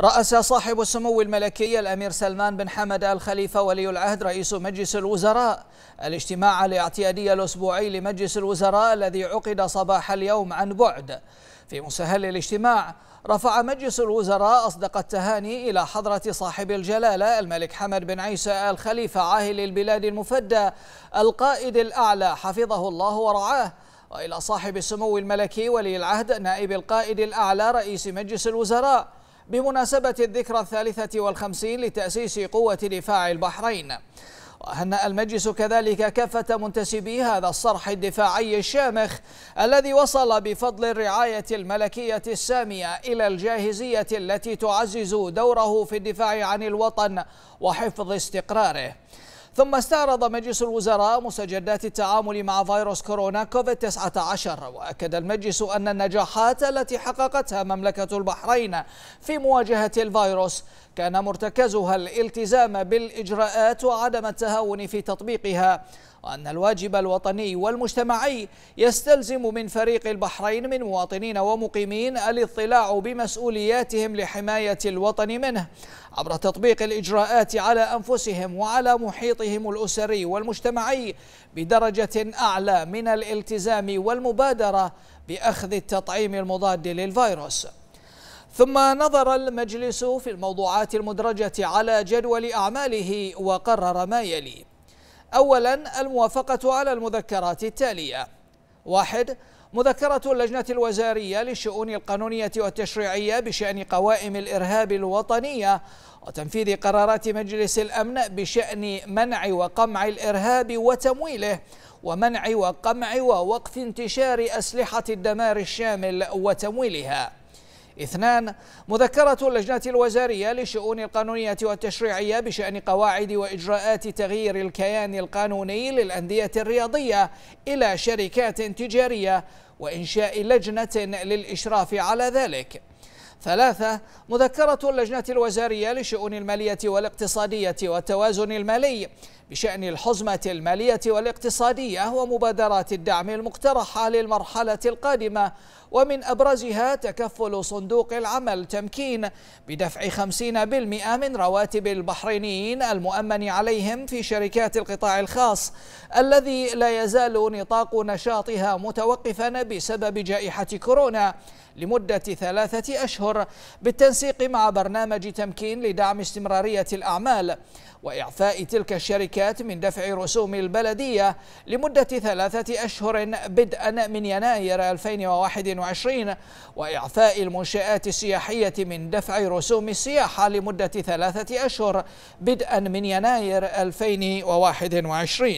رأس صاحب السمو الملكي الأمير سلمان بن حمد آل خليفة ولي العهد رئيس مجلس الوزراء الاجتماع الاعتيادي الأسبوعي لمجلس الوزراء الذي عقد صباح اليوم عن بعد في مسهل الاجتماع رفع مجلس الوزراء أصدق التهاني إلى حضرة صاحب الجلالة الملك حمد بن عيسى آل خليفة عاهل البلاد المفدى القائد الأعلى حفظه الله ورعاه وإلى صاحب السمو الملكي ولي العهد نائب القائد الأعلى رئيس مجلس الوزراء بمناسبة الذكرى الثالثة والخمسين لتأسيس قوة دفاع البحرين وهنأ المجلس كذلك كافة منتسبي هذا الصرح الدفاعي الشامخ الذي وصل بفضل الرعاية الملكية السامية إلى الجاهزية التي تعزز دوره في الدفاع عن الوطن وحفظ استقراره ثم استعرض مجلس الوزراء مستجدات التعامل مع فيروس كورونا كوفيد 19 وأكد المجلس أن النجاحات التي حققتها مملكة البحرين في مواجهة الفيروس كان مرتكزها الالتزام بالإجراءات وعدم التهاون في تطبيقها وأن الواجب الوطني والمجتمعي يستلزم من فريق البحرين من مواطنين ومقيمين الاطلاع بمسؤولياتهم لحماية الوطن منه عبر تطبيق الإجراءات على أنفسهم وعلى محيطهم الأسري والمجتمعي بدرجة أعلى من الالتزام والمبادرة بأخذ التطعيم المضاد للفيروس ثم نظر المجلس في الموضوعات المدرجة على جدول أعماله وقرر ما يلي أولا الموافقة على المذكرات التالية واحد مذكرة اللجنة الوزارية للشؤون القانونية والتشريعية بشأن قوائم الإرهاب الوطنية وتنفيذ قرارات مجلس الأمن بشأن منع وقمع الإرهاب وتمويله ومنع وقمع ووقف انتشار أسلحة الدمار الشامل وتمويلها اثنان مذكرة اللجنة الوزارية للشؤون القانونية والتشريعية بشأن قواعد وإجراءات تغيير الكيان القانوني للأندية الرياضية إلى شركات تجارية وإنشاء لجنة للإشراف على ذلك ثلاثة مذكرة اللجنة الوزارية لشؤون المالية والاقتصادية والتوازن المالي بشأن الحزمة المالية والاقتصادية ومبادرات الدعم المقترحة للمرحلة القادمة ومن أبرزها تكفل صندوق العمل تمكين بدفع 50% من رواتب البحرينيين المؤمن عليهم في شركات القطاع الخاص الذي لا يزال نطاق نشاطها متوقفا بسبب جائحة كورونا لمدة ثلاثة أشهر بالتنسيق مع برنامج تمكين لدعم استمرارية الأعمال وإعفاء تلك الشركات من دفع رسوم البلدية لمدة ثلاثة أشهر بدءا من يناير 2021 2022 وإعفاء المنشآت السياحية من دفع رسوم السياحة لمدة ثلاثة أشهر بدءا من يناير 2021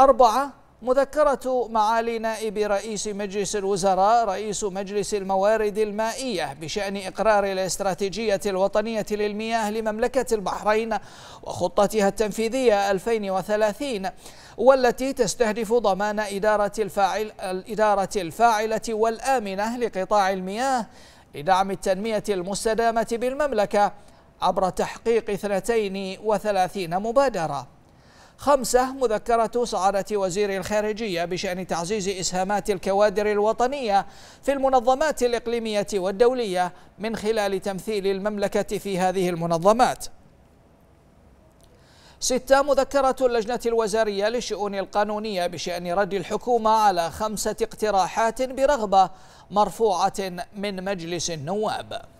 أربعة مذكرة معالي نائب رئيس مجلس الوزراء رئيس مجلس الموارد المائية بشأن إقرار الاستراتيجية الوطنية للمياه لمملكة البحرين وخطتها التنفيذية 2030 والتي تستهدف ضمان إدارة, الفاعل الإدارة الفاعلة والآمنة لقطاع المياه لدعم التنمية المستدامة بالمملكة عبر تحقيق 32 مبادرة خمسة مذكرة سعادة وزير الخارجية بشأن تعزيز إسهامات الكوادر الوطنية في المنظمات الإقليمية والدولية من خلال تمثيل المملكة في هذه المنظمات ستة مذكرة اللجنة الوزارية للشؤون القانونية بشأن رد الحكومة على خمسة اقتراحات برغبة مرفوعة من مجلس النواب